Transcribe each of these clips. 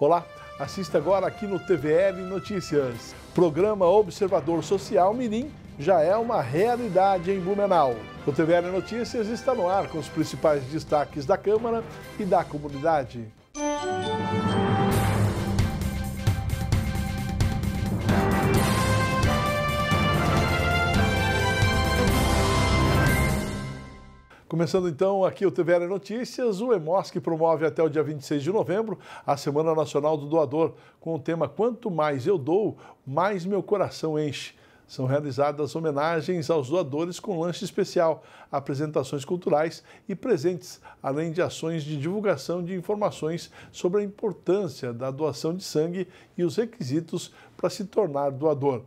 Olá, assista agora aqui no TVL Notícias. Programa Observador Social Mirim já é uma realidade em Blumenau. O TVL Notícias está no ar com os principais destaques da Câmara e da comunidade. Começando então aqui o TVR Notícias, o EMOSC promove até o dia 26 de novembro a Semana Nacional do Doador, com o tema Quanto mais eu dou, mais meu coração enche. São realizadas homenagens aos doadores com lanche especial, apresentações culturais e presentes, além de ações de divulgação de informações sobre a importância da doação de sangue e os requisitos para se tornar doador.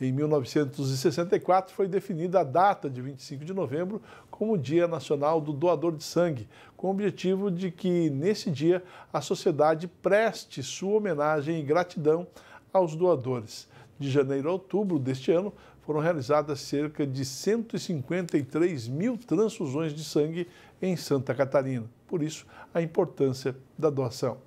Em 1964 foi definida a data de 25 de novembro como Dia Nacional do Doador de Sangue, com o objetivo de que, nesse dia, a sociedade preste sua homenagem e gratidão aos doadores. De janeiro a outubro deste ano, foram realizadas cerca de 153 mil transfusões de sangue em Santa Catarina. Por isso, a importância da doação.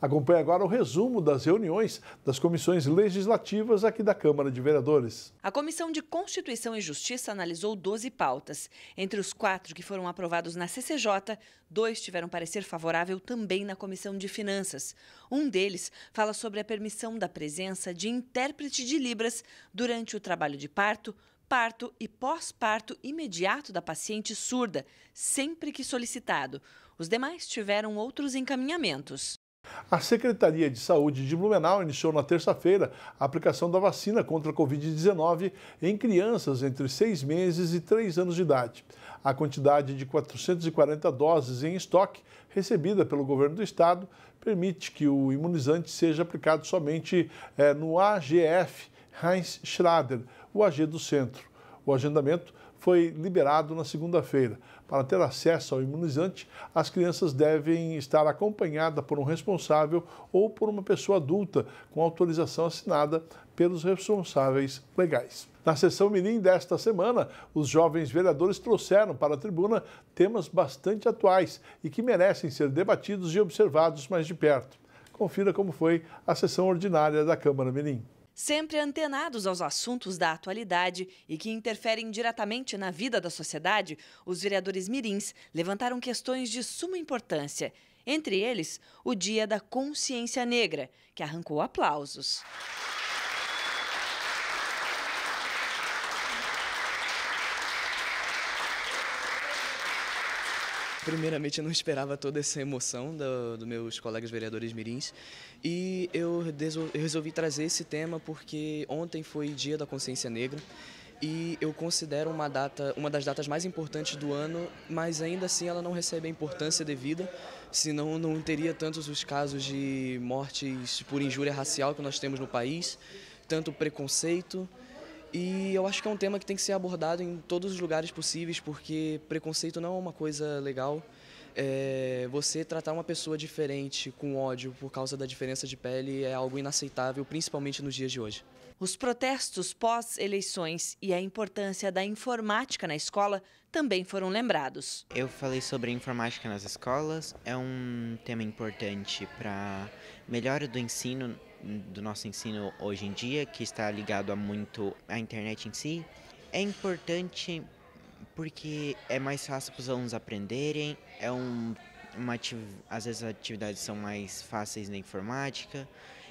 Acompanhe agora o resumo das reuniões das comissões legislativas aqui da Câmara de Vereadores. A Comissão de Constituição e Justiça analisou 12 pautas. Entre os quatro que foram aprovados na CCJ, dois tiveram parecer favorável também na Comissão de Finanças. Um deles fala sobre a permissão da presença de intérprete de Libras durante o trabalho de parto, parto e pós-parto imediato da paciente surda, sempre que solicitado. Os demais tiveram outros encaminhamentos. A Secretaria de Saúde de Blumenau iniciou na terça-feira a aplicação da vacina contra a Covid-19 em crianças entre 6 meses e 3 anos de idade. A quantidade de 440 doses em estoque recebida pelo governo do estado permite que o imunizante seja aplicado somente é, no AGF Heinz Schrader, o AG do centro. O agendamento foi liberado na segunda-feira. Para ter acesso ao imunizante, as crianças devem estar acompanhadas por um responsável ou por uma pessoa adulta com autorização assinada pelos responsáveis legais. Na sessão Mirim desta semana, os jovens vereadores trouxeram para a tribuna temas bastante atuais e que merecem ser debatidos e observados mais de perto. Confira como foi a sessão ordinária da Câmara Mirim sempre antenados aos assuntos da atualidade e que interferem diretamente na vida da sociedade, os vereadores mirins levantaram questões de suma importância. Entre eles, o Dia da Consciência Negra, que arrancou aplausos. Primeiramente, eu não esperava toda essa emoção dos do meus colegas vereadores mirins e eu, eu resolvi trazer esse tema porque ontem foi Dia da Consciência Negra e eu considero uma data, uma das datas mais importantes do ano, mas ainda assim ela não recebe a importância devida, senão não teria tantos os casos de mortes por injúria racial que nós temos no país, tanto preconceito e eu acho que é um tema que tem que ser abordado em todos os lugares possíveis, porque preconceito não é uma coisa legal. É, você tratar uma pessoa diferente com ódio por causa da diferença de pele é algo inaceitável, principalmente nos dias de hoje. Os protestos pós-eleições e a importância da informática na escola também foram lembrados. Eu falei sobre informática nas escolas, é um tema importante para melhora do ensino, do nosso ensino hoje em dia, que está ligado a muito à internet em si. É importante porque é mais fácil para os alunos aprenderem, é um uma às vezes as atividades são mais fáceis na informática,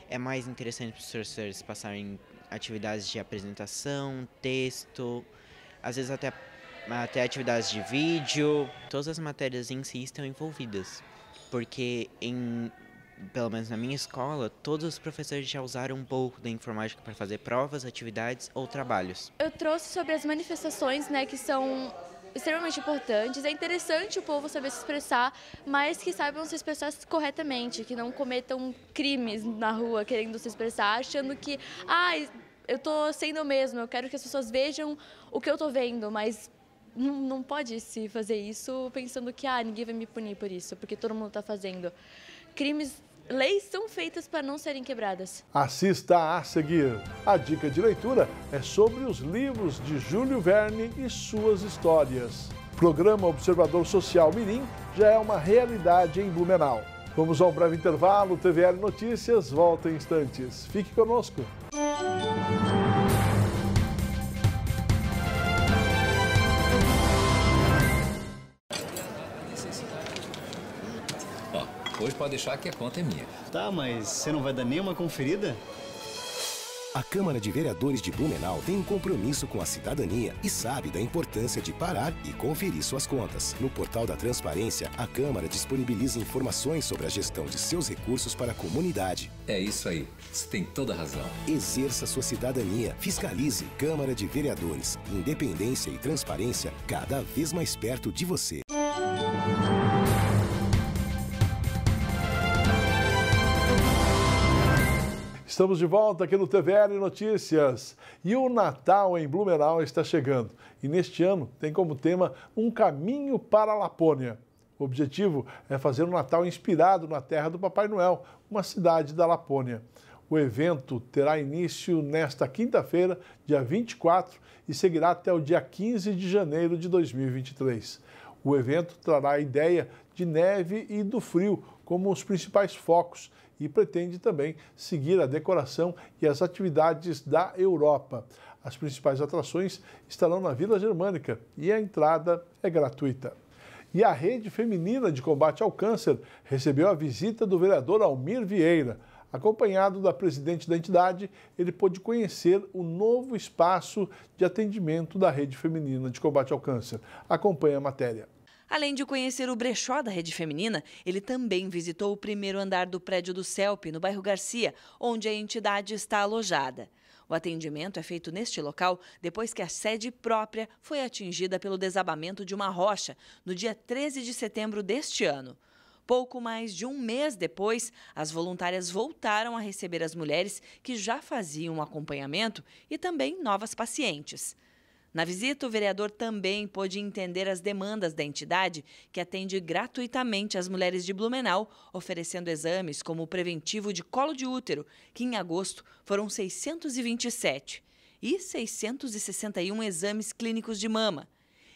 é mais interessante para os professores passarem atividades de apresentação, texto, às vezes até até atividades de vídeo, todas as matérias em si estão envolvidas. Porque em pelo menos na minha escola, todos os professores já usaram um pouco da informática para fazer provas, atividades ou trabalhos. Eu trouxe sobre as manifestações, né, que são extremamente importantes. É interessante o povo saber se expressar, mas que saibam se expressar corretamente, que não cometam crimes na rua querendo se expressar, achando que, ah, eu estou sendo eu mesmo, eu quero que as pessoas vejam o que eu estou vendo, mas não, não pode se fazer isso pensando que ah, ninguém vai me punir por isso, porque todo mundo está fazendo. Crimes, leis são feitas para não serem quebradas. Assista a seguir. A dica de leitura é sobre os livros de Júlio Verne e suas histórias. O programa Observador Social Mirim já é uma realidade em Blumenau. Vamos a um breve intervalo. TVL Notícias volta em instantes. Fique conosco. pode deixar que a conta é minha. Tá, mas você não vai dar nenhuma conferida? A Câmara de Vereadores de Blumenau tem um compromisso com a cidadania e sabe da importância de parar e conferir suas contas. No portal da Transparência, a Câmara disponibiliza informações sobre a gestão de seus recursos para a comunidade. É isso aí. Você tem toda a razão. Exerça sua cidadania. Fiscalize Câmara de Vereadores. Independência e transparência cada vez mais perto de você. Estamos de volta aqui no TVL Notícias. E o Natal em Blumenau está chegando. E neste ano tem como tema Um Caminho para a Lapônia. O objetivo é fazer um Natal inspirado na terra do Papai Noel, uma cidade da Lapônia. O evento terá início nesta quinta-feira, dia 24, e seguirá até o dia 15 de janeiro de 2023. O evento trará a ideia de neve e do frio como os principais focos e pretende também seguir a decoração e as atividades da Europa. As principais atrações estarão na Vila Germânica e a entrada é gratuita. E a Rede Feminina de Combate ao Câncer recebeu a visita do vereador Almir Vieira. Acompanhado da presidente da entidade, ele pôde conhecer o novo espaço de atendimento da Rede Feminina de Combate ao Câncer. Acompanhe a matéria. Além de conhecer o brechó da rede feminina, ele também visitou o primeiro andar do prédio do CELP, no bairro Garcia, onde a entidade está alojada. O atendimento é feito neste local depois que a sede própria foi atingida pelo desabamento de uma rocha no dia 13 de setembro deste ano. Pouco mais de um mês depois, as voluntárias voltaram a receber as mulheres que já faziam acompanhamento e também novas pacientes. Na visita, o vereador também pôde entender as demandas da entidade, que atende gratuitamente as mulheres de Blumenau, oferecendo exames como o preventivo de colo de útero, que em agosto foram 627, e 661 exames clínicos de mama.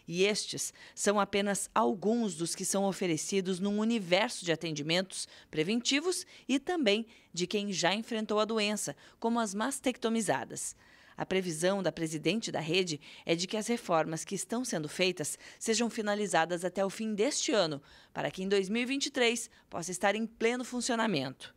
E estes são apenas alguns dos que são oferecidos num universo de atendimentos preventivos e também de quem já enfrentou a doença, como as mastectomizadas. A previsão da presidente da rede é de que as reformas que estão sendo feitas sejam finalizadas até o fim deste ano, para que em 2023 possa estar em pleno funcionamento.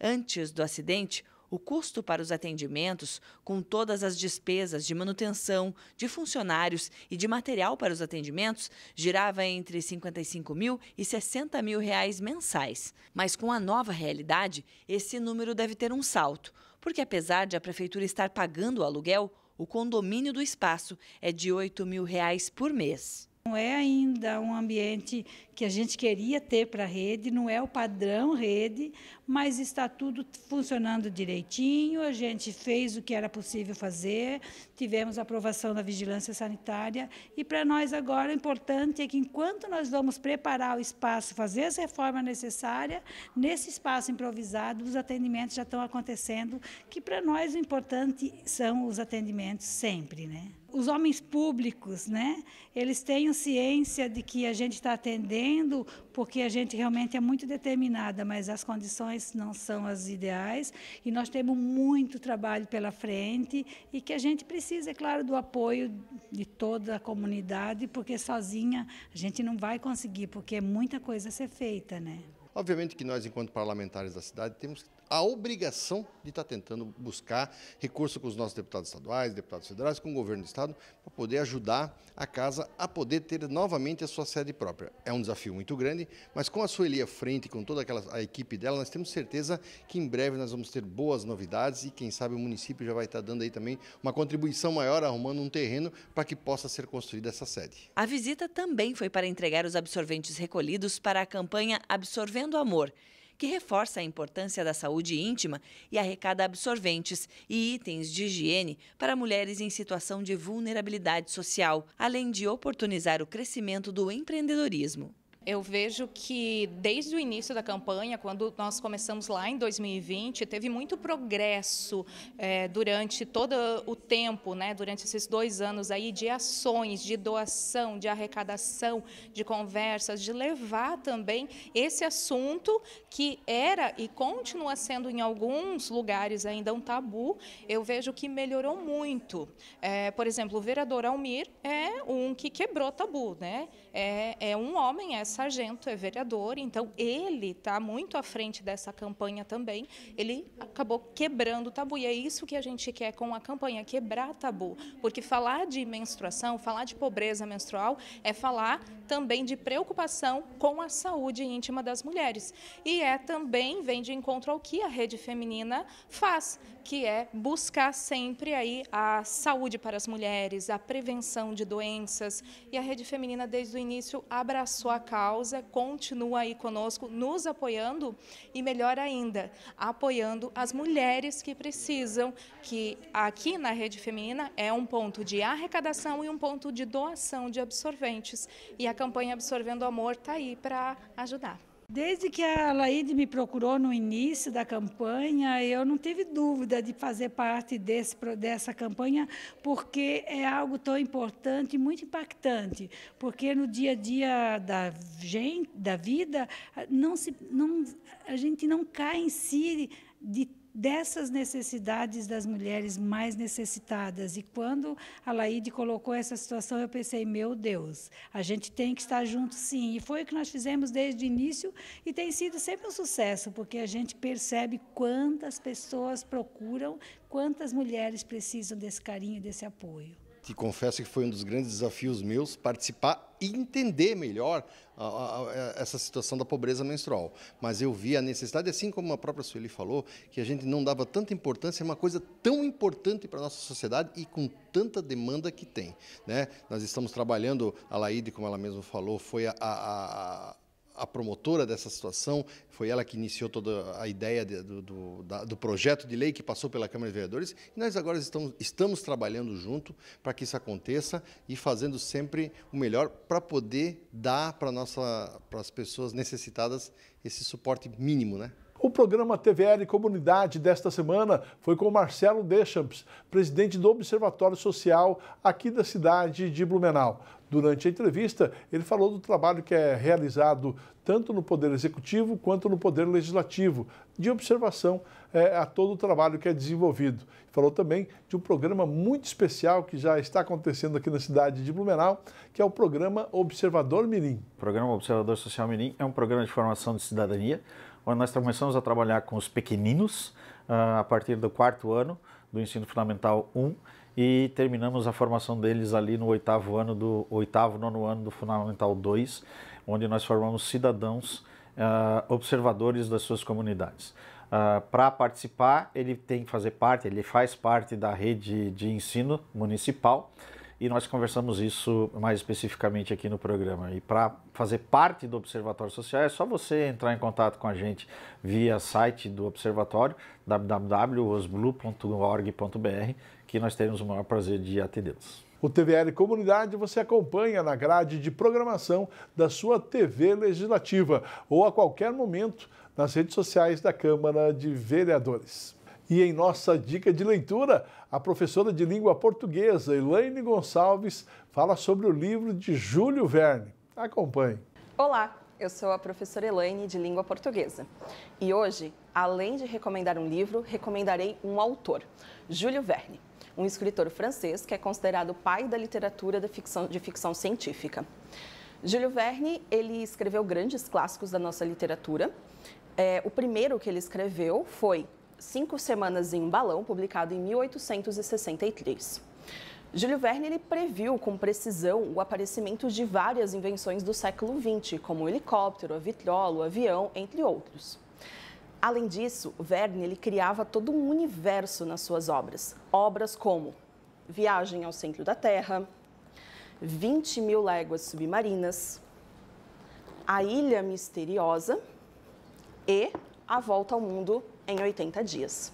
Antes do acidente, o custo para os atendimentos, com todas as despesas de manutenção, de funcionários e de material para os atendimentos, girava entre 55 mil e 60 mil reais mensais. Mas com a nova realidade, esse número deve ter um salto porque apesar de a prefeitura estar pagando o aluguel, o condomínio do espaço é de R$ 8 mil reais por mês. Não é ainda um ambiente que a gente queria ter para a rede, não é o padrão rede, mas está tudo funcionando direitinho, a gente fez o que era possível fazer, tivemos aprovação da vigilância sanitária e para nós agora o importante é que enquanto nós vamos preparar o espaço, fazer as reformas necessárias, nesse espaço improvisado os atendimentos já estão acontecendo, que para nós o importante são os atendimentos sempre, né? os homens públicos, né? Eles tenham ciência de que a gente está atendendo, porque a gente realmente é muito determinada, mas as condições não são as ideais e nós temos muito trabalho pela frente e que a gente precisa, é claro, do apoio de toda a comunidade, porque sozinha a gente não vai conseguir, porque é muita coisa a ser feita, né? Obviamente que nós, enquanto parlamentares da cidade, temos que a obrigação de estar tentando buscar recurso com os nossos deputados estaduais, deputados federais, com o governo do estado, para poder ajudar a casa a poder ter novamente a sua sede própria. É um desafio muito grande, mas com a Sueli à frente, com toda aquela, a equipe dela, nós temos certeza que em breve nós vamos ter boas novidades e quem sabe o município já vai estar dando aí também uma contribuição maior, arrumando um terreno para que possa ser construída essa sede. A visita também foi para entregar os absorventes recolhidos para a campanha Absorvendo Amor que reforça a importância da saúde íntima e arrecada absorventes e itens de higiene para mulheres em situação de vulnerabilidade social, além de oportunizar o crescimento do empreendedorismo. Eu vejo que desde o início da campanha, quando nós começamos lá em 2020, teve muito progresso é, durante todo o tempo, né, durante esses dois anos aí de ações, de doação, de arrecadação, de conversas, de levar também esse assunto que era e continua sendo em alguns lugares ainda um tabu. Eu vejo que melhorou muito. É, por exemplo, o vereador Almir é um que quebrou tabu, né? É, é um homem essa é sargento, é vereador, então ele está muito à frente dessa campanha também. Ele acabou quebrando o tabu e é isso que a gente quer com a campanha, quebrar tabu. Porque falar de menstruação, falar de pobreza menstrual, é falar também de preocupação com a saúde íntima das mulheres. E é também, vem de encontro ao que a rede feminina faz, que é buscar sempre aí a saúde para as mulheres, a prevenção de doenças. E a Rede Feminina, desde o início, abraçou a causa, continua aí conosco, nos apoiando e, melhor ainda, apoiando as mulheres que precisam, que aqui na Rede Feminina é um ponto de arrecadação e um ponto de doação de absorventes. E a campanha Absorvendo Amor está aí para ajudar. Desde que a Laide me procurou no início da campanha, eu não tive dúvida de fazer parte desse, dessa campanha, porque é algo tão importante e muito impactante. Porque no dia a dia da gente, da vida, não se, não, a gente não cai em si de dessas necessidades das mulheres mais necessitadas. E quando a Laide colocou essa situação, eu pensei, meu Deus, a gente tem que estar junto sim. E foi o que nós fizemos desde o início e tem sido sempre um sucesso, porque a gente percebe quantas pessoas procuram, quantas mulheres precisam desse carinho, desse apoio te confesso que foi um dos grandes desafios meus participar e entender melhor a, a, a, essa situação da pobreza menstrual. Mas eu vi a necessidade, assim como a própria Sueli falou, que a gente não dava tanta importância, é uma coisa tão importante para a nossa sociedade e com tanta demanda que tem. Né? Nós estamos trabalhando, a Laide, como ela mesma falou, foi a a promotora dessa situação, foi ela que iniciou toda a ideia de, do, do, da, do, projeto de lei que passou pela Câmara de Vereadores, e nós agora estamos, estamos trabalhando junto para que isso aconteça e fazendo sempre o melhor para poder dar para as pessoas necessitadas esse suporte mínimo, né? O programa TVL Comunidade desta semana foi com Marcelo Deschamps, presidente do Observatório Social aqui da cidade de Blumenau. Durante a entrevista, ele falou do trabalho que é realizado tanto no Poder Executivo quanto no Poder Legislativo, de observação é, a todo o trabalho que é desenvolvido. Falou também de um programa muito especial que já está acontecendo aqui na cidade de Blumenau, que é o programa Observador Mirim. O programa Observador Social Mirim é um programa de formação de cidadania, onde nós começamos a trabalhar com os pequeninos ah, a partir do quarto ano do ensino fundamental 1 e terminamos a formação deles ali no oitavo ano do oitavo, nono ano do Fundamental 2, onde nós formamos cidadãos uh, observadores das suas comunidades. Uh, ah, Para participar, ele tem que fazer parte, ele faz parte da rede de ensino municipal e nós conversamos isso mais especificamente aqui no programa. E para fazer parte do Observatório Social é só você entrar em contato com a gente via site do Observatório, www.osblue.org.br, que nós teremos o maior prazer de atendê-los. O TVL Comunidade você acompanha na grade de programação da sua TV Legislativa ou a qualquer momento nas redes sociais da Câmara de Vereadores. E em nossa dica de leitura, a professora de língua portuguesa Elaine Gonçalves fala sobre o livro de Júlio Verne. Acompanhe. Olá, eu sou a professora Elaine de língua portuguesa. E hoje, além de recomendar um livro, recomendarei um autor, Júlio Verne um escritor francês que é considerado o pai da literatura de ficção, de ficção científica. Júlio Verne, ele escreveu grandes clássicos da nossa literatura. É, o primeiro que ele escreveu foi Cinco Semanas em um Balão, publicado em 1863. Júlio Verne ele previu com precisão o aparecimento de várias invenções do século XX, como o helicóptero, a vitrola, o avião, entre outros. Além disso, Verne ele criava todo um universo nas suas obras. Obras como Viagem ao Centro da Terra, 20 mil léguas submarinas, A Ilha Misteriosa e A Volta ao Mundo em 80 Dias.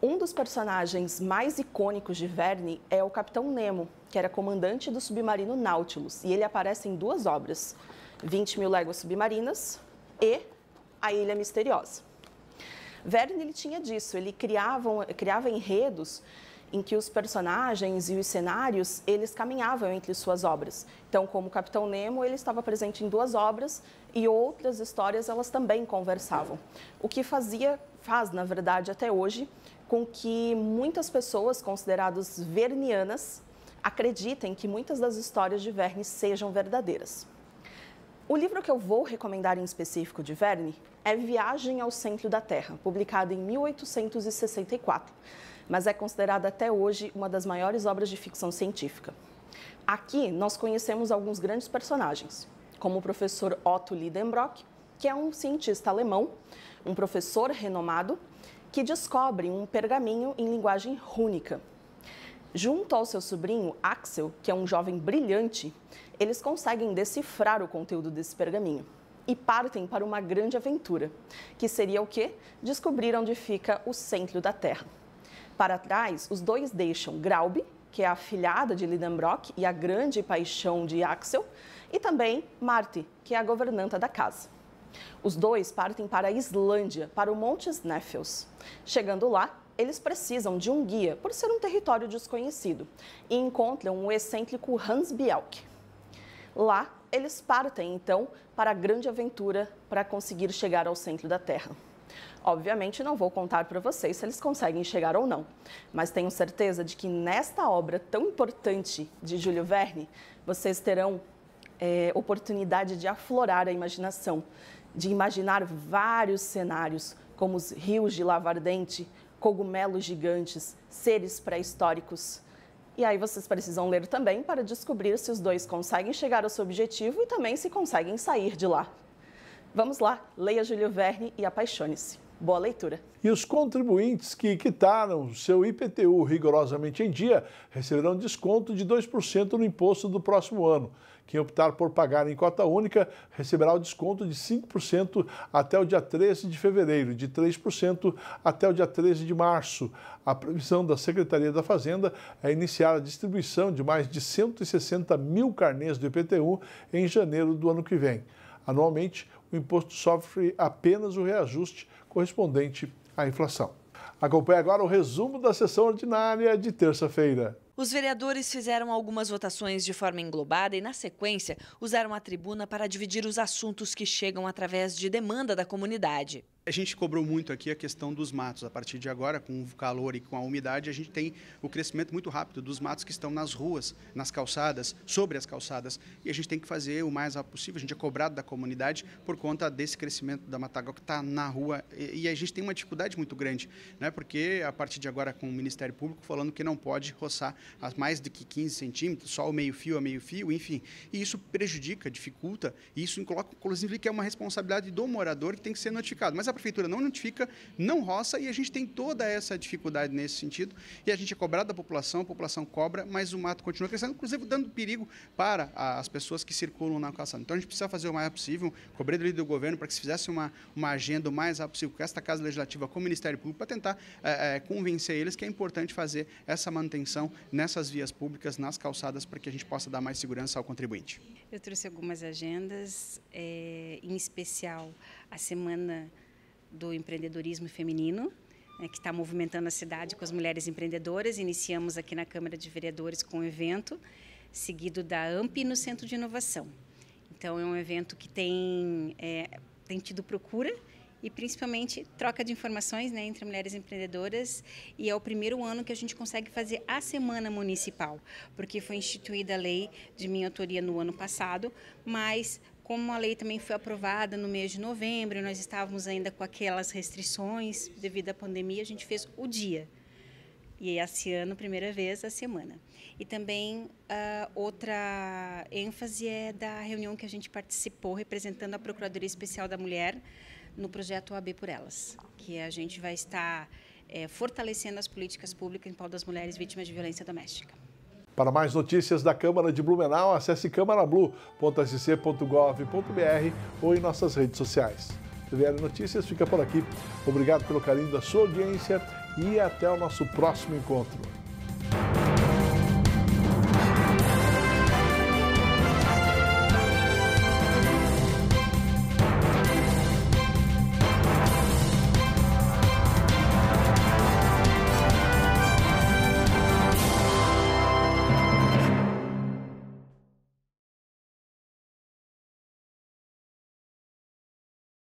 Um dos personagens mais icônicos de Verne é o Capitão Nemo, que era comandante do submarino Nautilus, e ele aparece em duas obras, 20 mil léguas submarinas e a Ilha Misteriosa. Verne ele tinha disso, ele criava, criava enredos em que os personagens e os cenários eles caminhavam entre suas obras. Então, como Capitão Nemo, ele estava presente em duas obras e outras histórias elas também conversavam. O que fazia, faz na verdade até hoje, com que muitas pessoas consideradas vernianas acreditem que muitas das histórias de Verne sejam verdadeiras. O livro que eu vou recomendar em específico de Verne é Viagem ao Centro da Terra, publicado em 1864, mas é considerada até hoje uma das maiores obras de ficção científica. Aqui nós conhecemos alguns grandes personagens, como o professor Otto Lidenbrock, que é um cientista alemão, um professor renomado, que descobre um pergaminho em linguagem rúnica, Junto ao seu sobrinho Axel, que é um jovem brilhante, eles conseguem decifrar o conteúdo desse pergaminho e partem para uma grande aventura, que seria o quê? Descobrir onde fica o centro da Terra. Para trás, os dois deixam Graube, que é a filhada de Lidenbrock e a grande paixão de Axel, e também Marte, que é a governanta da casa. Os dois partem para a Islândia, para o Monte Sneffels. Chegando lá, eles precisam de um guia por ser um território desconhecido e encontram o excêntrico Hans Bielk. Lá, eles partem então para a grande aventura para conseguir chegar ao centro da Terra. Obviamente, não vou contar para vocês se eles conseguem chegar ou não, mas tenho certeza de que nesta obra tão importante de Júlio Verne, vocês terão é, oportunidade de aflorar a imaginação, de imaginar vários cenários, como os rios de lava ardente, cogumelos gigantes, seres pré-históricos. E aí vocês precisam ler também para descobrir se os dois conseguem chegar ao seu objetivo e também se conseguem sair de lá. Vamos lá, leia Júlio Verne e apaixone-se. Boa leitura. E os contribuintes que quitaram seu IPTU rigorosamente em dia receberão desconto de 2% no imposto do próximo ano. Quem optar por pagar em cota única receberá o desconto de 5% até o dia 13 de fevereiro, de 3% até o dia 13 de março. A previsão da Secretaria da Fazenda é iniciar a distribuição de mais de 160 mil carnês do IPTU em janeiro do ano que vem. Anualmente, o imposto sofre apenas o reajuste correspondente à inflação. Acompanhe agora o resumo da sessão ordinária de terça-feira. Os vereadores fizeram algumas votações de forma englobada e, na sequência, usaram a tribuna para dividir os assuntos que chegam através de demanda da comunidade. A gente cobrou muito aqui a questão dos matos. A partir de agora, com o calor e com a umidade, a gente tem o crescimento muito rápido dos matos que estão nas ruas, nas calçadas, sobre as calçadas. E a gente tem que fazer o mais rápido possível. A gente é cobrado da comunidade por conta desse crescimento da matagal que está na rua. E a gente tem uma dificuldade muito grande, né? porque a partir de agora, com o Ministério Público falando que não pode roçar as mais do que 15 centímetros, só o meio-fio a meio-fio, enfim. E isso prejudica, dificulta, e isso coloca, inclusive, que é uma responsabilidade do morador que tem que ser notificado. Mas a prefeitura não notifica, não roça, e a gente tem toda essa dificuldade nesse sentido. E a gente é cobrado da população, a população cobra, mas o mato continua crescendo, inclusive dando perigo para as pessoas que circulam na calçada. Então a gente precisa fazer o mais possível, cobrei do líder do governo para que se fizesse uma, uma agenda o mais rápido possível com esta Casa Legislativa, com o Ministério Público, para tentar é, é, convencer eles que é importante fazer essa manutenção nessas vias públicas, nas calçadas, para que a gente possa dar mais segurança ao contribuinte. Eu trouxe algumas agendas, é, em especial a semana do empreendedorismo feminino, né, que está movimentando a cidade com as mulheres empreendedoras. Iniciamos aqui na Câmara de Vereadores com um evento, seguido da AMP no Centro de Inovação. Então, é um evento que tem, é, tem tido procura e principalmente troca de informações né, entre mulheres empreendedoras. E é o primeiro ano que a gente consegue fazer a Semana Municipal, porque foi instituída a lei de minha autoria no ano passado, mas como a lei também foi aprovada no mês de novembro, nós estávamos ainda com aquelas restrições devido à pandemia, a gente fez o dia. E esse ano, primeira vez, a semana. E também uh, outra ênfase é da reunião que a gente participou representando a Procuradoria Especial da Mulher no projeto OAB por Elas, que a gente vai estar é, fortalecendo as políticas públicas em prol das mulheres vítimas de violência doméstica. Para mais notícias da Câmara de Blumenau, acesse câmarablu.sc.gov.br ou em nossas redes sociais. TVL Notícias fica por aqui. Obrigado pelo carinho da sua audiência e até o nosso próximo encontro.